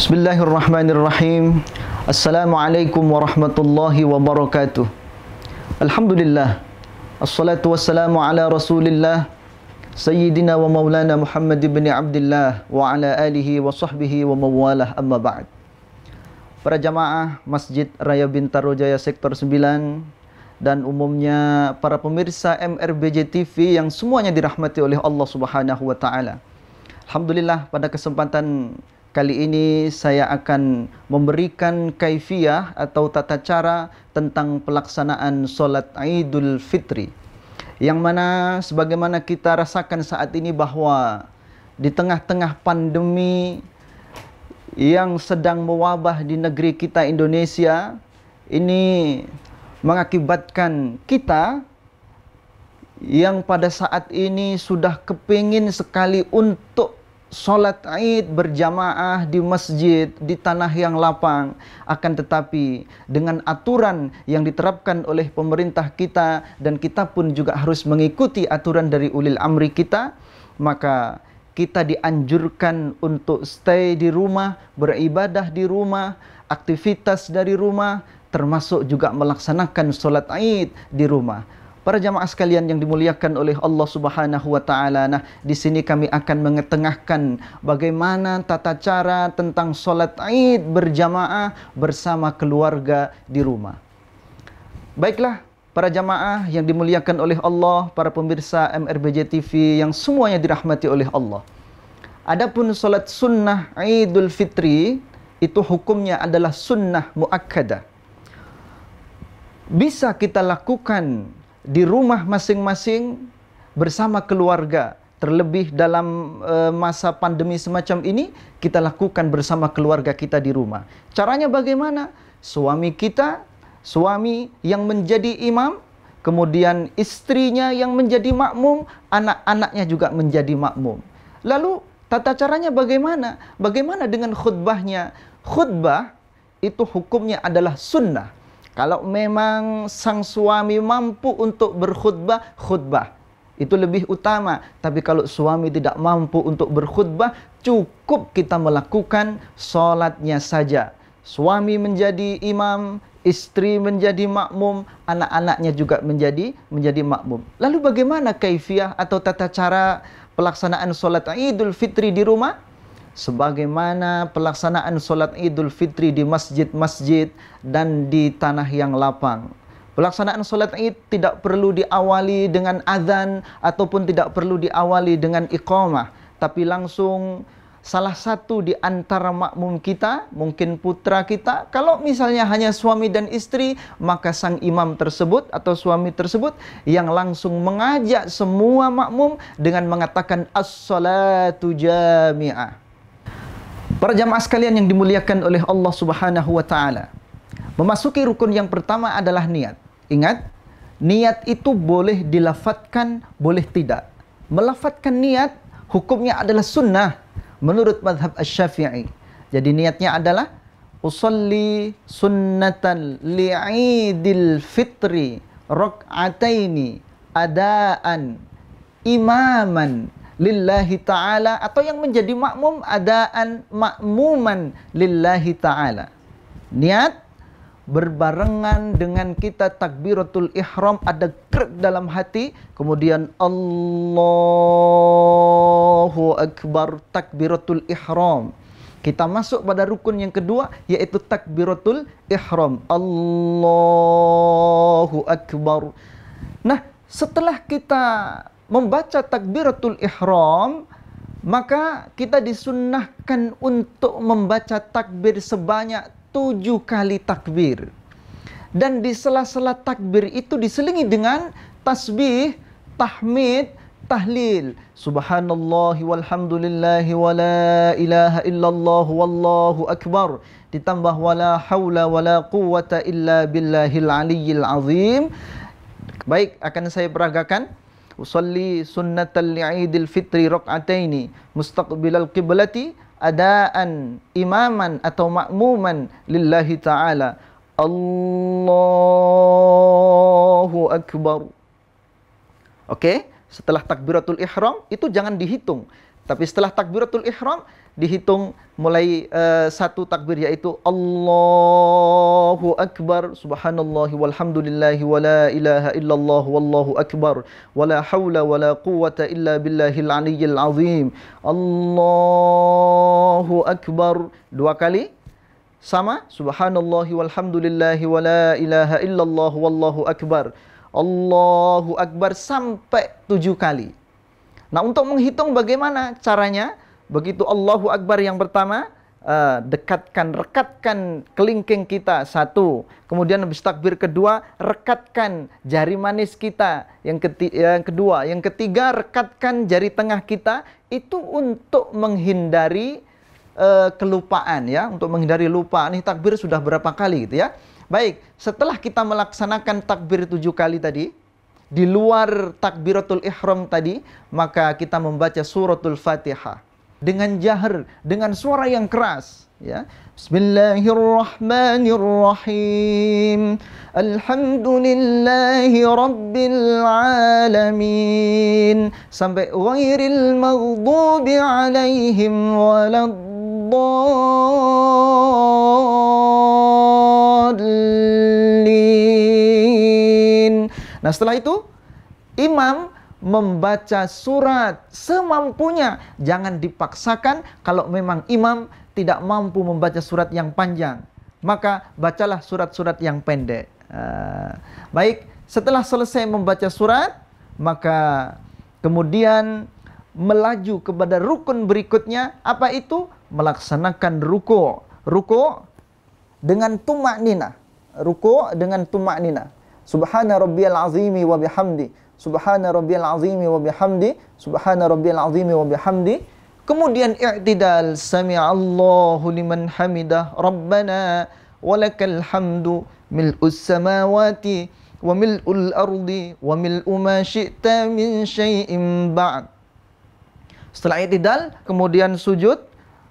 Bismillahirrahmanirrahim. Assalamualaikum warahmatullahi wabarakatuh. Alhamdulillah. Assalatu wassalamu ala Rasulillah Sayyidina wa Maulana Muhammad ibn Abdullah wa ala alihi wa sahbihi wa mawalah amma ba'd. Para jamaah Masjid Raya Bintaro Jaya Sektor 9 dan umumnya para pemirsa MRBJ TV yang semuanya dirahmati oleh Allah Subhanahu wa taala. Alhamdulillah pada kesempatan Kali ini saya akan memberikan kaifiah atau tata cara tentang pelaksanaan solat Idul Fitri. Yang mana sebagaimana kita rasakan saat ini bahwa di tengah-tengah pandemi yang sedang mewabah di negeri kita Indonesia ini mengakibatkan kita yang pada saat ini sudah kepingin sekali untuk sholat id berjamaah di masjid di tanah yang lapang akan tetapi dengan aturan yang diterapkan oleh pemerintah kita dan kita pun juga harus mengikuti aturan dari ulil amri kita maka kita dianjurkan untuk stay di rumah beribadah di rumah aktivitas dari rumah termasuk juga melaksanakan sholat id di rumah Para jamaah sekalian yang dimuliakan oleh Allah Subhanahu wa taala. Nah, di sini kami akan mengetengahkan bagaimana tata cara tentang salat Id berjamaah bersama keluarga di rumah. Baiklah, para jamaah yang dimuliakan oleh Allah, para pemirsa MRBJ TV yang semuanya dirahmati oleh Allah. Adapun salat sunnah Idul Fitri itu hukumnya adalah sunnah muakkadah. Bisa kita lakukan di rumah masing-masing bersama keluarga terlebih dalam eh, masa pandemi semacam ini kita lakukan bersama keluarga kita di rumah. Caranya bagaimana? Suami kita, suami yang menjadi imam, kemudian istrinya yang menjadi makmum, anak-anaknya juga menjadi makmum. Lalu tata caranya bagaimana? Bagaimana dengan khutbahnya? Khutbah itu hukumnya adalah sunnah. Kalau memang sang suami mampu untuk berkhutbah, khutbah. Itu lebih utama. Tapi kalau suami tidak mampu untuk berkhutbah, cukup kita melakukan sholatnya saja. Suami menjadi imam, istri menjadi makmum, anak-anaknya juga menjadi menjadi makmum. Lalu bagaimana kaifiah atau tata cara pelaksanaan sholat Idul Fitri di rumah? sebagaimana pelaksanaan sholat Idul Fitri di masjid-masjid dan di tanah yang lapang. Pelaksanaan sholat id tidak perlu diawali dengan azan ataupun tidak perlu diawali dengan iqamah. Tapi langsung salah satu di antara makmum kita, mungkin putra kita, kalau misalnya hanya suami dan istri, maka sang imam tersebut atau suami tersebut yang langsung mengajak semua makmum dengan mengatakan as-salatu jami'ah. Para jamaah sekalian yang dimuliakan oleh Allah Subhanahu wa taala. Memasuki rukun yang pertama adalah niat. Ingat, niat itu boleh dilafatkan, boleh tidak. Melafatkan niat hukumnya adalah sunnah menurut madhab asy-Syafi'i. Jadi niatnya adalah usalli sunnatan li'idil fitri rak'ataini adaan imaman lillahi ta'ala atau yang menjadi makmum adaan makmuman lillahi ta'ala. Niat berbarengan dengan kita takbiratul ihram ada krek dalam hati kemudian Allahu akbar takbiratul ihram kita masuk pada rukun yang kedua yaitu takbiratul ihram Allahu akbar nah setelah kita membaca takbiratul ihram maka kita disunnahkan untuk membaca takbir sebanyak tujuh kali takbir dan di sela-sela takbir itu diselingi dengan tasbih, tahmid, tahlil. Subhanallah walhamdulillah wala ilaha illallah wallahu akbar. Ditambah wala hawla wala quwata illa billahil aliyyil azim. Baik, akan saya peragakan usalli sunnatal li'idil fitri rak'ataini mustaqbilal qiblati adaan imaman atau ma'muman lillahi ta'ala Allahu Akbar Okey, setelah takbiratul ihram itu jangan dihitung. Tapi setelah takbiratul ihram, dihitung mulai uh, satu takbir yaitu Allahu akbar subhanallahi walhamdulillahi wala ilaha illallah wallahu akbar wala haula wala quwata illa billahil aliyyil azim Allahu akbar dua kali sama subhanallahi walhamdulillahi wala ilaha illallah wallahu akbar Allahu akbar sampai tujuh kali Nah untuk menghitung bagaimana caranya Begitu Allahu Akbar yang pertama, uh, dekatkan, rekatkan kelingking kita satu. Kemudian habis takbir kedua, rekatkan jari manis kita. Yang, keti yang kedua, yang ketiga rekatkan jari tengah kita itu untuk menghindari uh, kelupaan ya, untuk menghindari lupa. Nih takbir sudah berapa kali gitu ya. Baik, setelah kita melaksanakan takbir tujuh kali tadi, di luar takbiratul ihram tadi, maka kita membaca suratul fatihah dengan jahar, dengan suara yang keras. Ya. Bismillahirrahmanirrahim. Alhamdulillahi Rabbil Alamin. Sampai ghairil maghdubi alaihim waladdallin. Nah setelah itu, imam membaca surat semampunya. Jangan dipaksakan kalau memang imam tidak mampu membaca surat yang panjang. Maka bacalah surat-surat yang pendek. Uh, baik, setelah selesai membaca surat, maka kemudian melaju kepada rukun berikutnya. Apa itu? Melaksanakan ruko ruko dengan tumak nina. dengan tumak nina. Subhana rabbiyal azimi wa bihamdi subhana rabbiyal azimi wa bihamdi subhana rabbiyal azimi wa bihamdi kemudian i'tidal sami Allahu liman hamidah rabbana walakal hamdu mil'us samawati wa mil'ul ardi wa mil'u ma syi'ta min syai'in ba'd setelah i'tidal kemudian sujud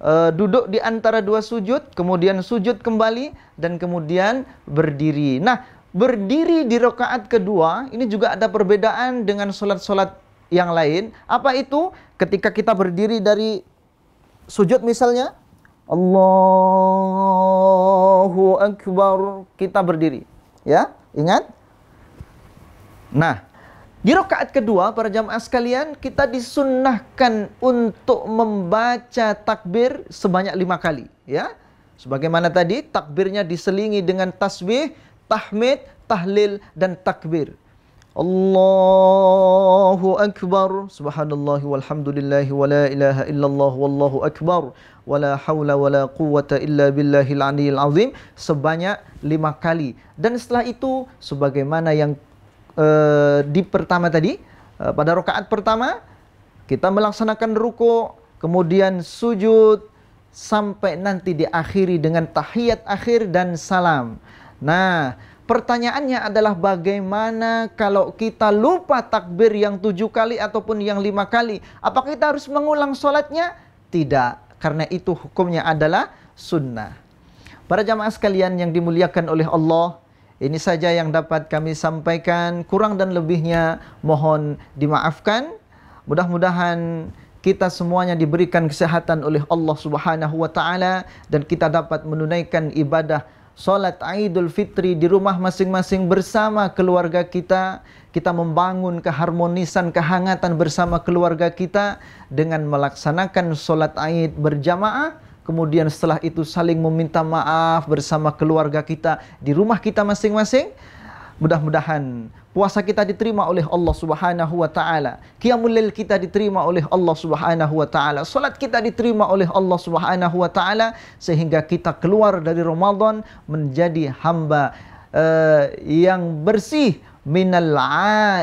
uh, duduk di antara dua sujud, kemudian sujud kembali, dan kemudian berdiri. Nah, berdiri di rakaat kedua ini juga ada perbedaan dengan solat-solat yang lain. Apa itu? Ketika kita berdiri dari sujud misalnya, Allahu Akbar, kita berdiri. Ya, ingat? Nah, di rakaat kedua para jamaah sekalian kita disunnahkan untuk membaca takbir sebanyak lima kali ya. Sebagaimana tadi takbirnya diselingi dengan tasbih tahmid, tahlil dan takbir. Allahu Akbar Subhanallah walhamdulillah wa la ilaha illallah wallahu akbar wa la hawla wa la quwata illa billahil aliyil azim sebanyak lima kali dan setelah itu sebagaimana yang uh, di pertama tadi uh, pada rakaat pertama kita melaksanakan ruku kemudian sujud sampai nanti diakhiri dengan tahiyat akhir dan salam Nah, pertanyaannya adalah bagaimana kalau kita lupa takbir yang tujuh kali ataupun yang lima kali? Apakah kita harus mengulang sholatnya? Tidak, karena itu hukumnya adalah sunnah. Para jamaah sekalian yang dimuliakan oleh Allah, ini saja yang dapat kami sampaikan. Kurang dan lebihnya mohon dimaafkan. Mudah-mudahan kita semuanya diberikan kesehatan oleh Allah Subhanahu wa taala dan kita dapat menunaikan ibadah Sholat Idul Fitri di rumah masing-masing bersama keluarga kita, kita membangun keharmonisan, kehangatan bersama keluarga kita dengan melaksanakan sholat Id berjamaah kemudian setelah itu saling meminta maaf bersama keluarga kita di rumah kita masing-masing mudah-mudahan puasa kita diterima oleh Allah Subhanahu wa taala qiyamul lail kita diterima oleh Allah Subhanahu wa taala salat kita diterima oleh Allah Subhanahu wa taala sehingga kita keluar dari Ramadan menjadi hamba uh, yang bersih minal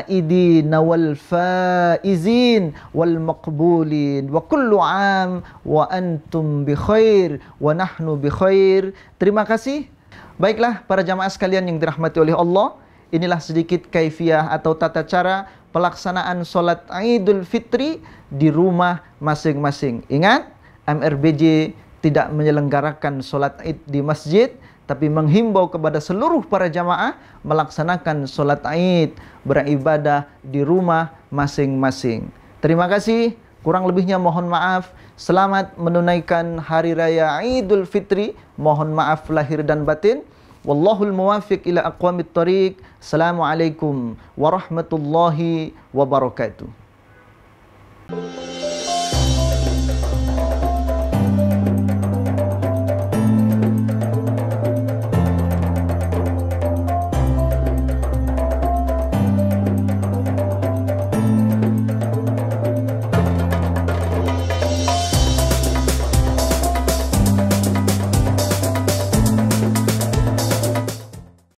aidin wal faizin wal maqbulin wa kullu am wa antum bi khair wa nahnu bi khair terima kasih baiklah para jamaah sekalian yang dirahmati oleh Allah Inilah sedikit kaifiah atau tata cara pelaksanaan sholat Idul Fitri di rumah masing-masing. Ingat, MRBJ tidak menyelenggarakan sholat Id di masjid, tapi menghimbau kepada seluruh para jamaah melaksanakan sholat Id beribadah di rumah masing-masing. Terima kasih. Kurang lebihnya mohon maaf. Selamat menunaikan Hari Raya Idul Fitri. Mohon maaf lahir dan batin. Wallahul muwafiq ila aqwamit tariq. Assalamualaikum warahmatullahi wabarakatuh.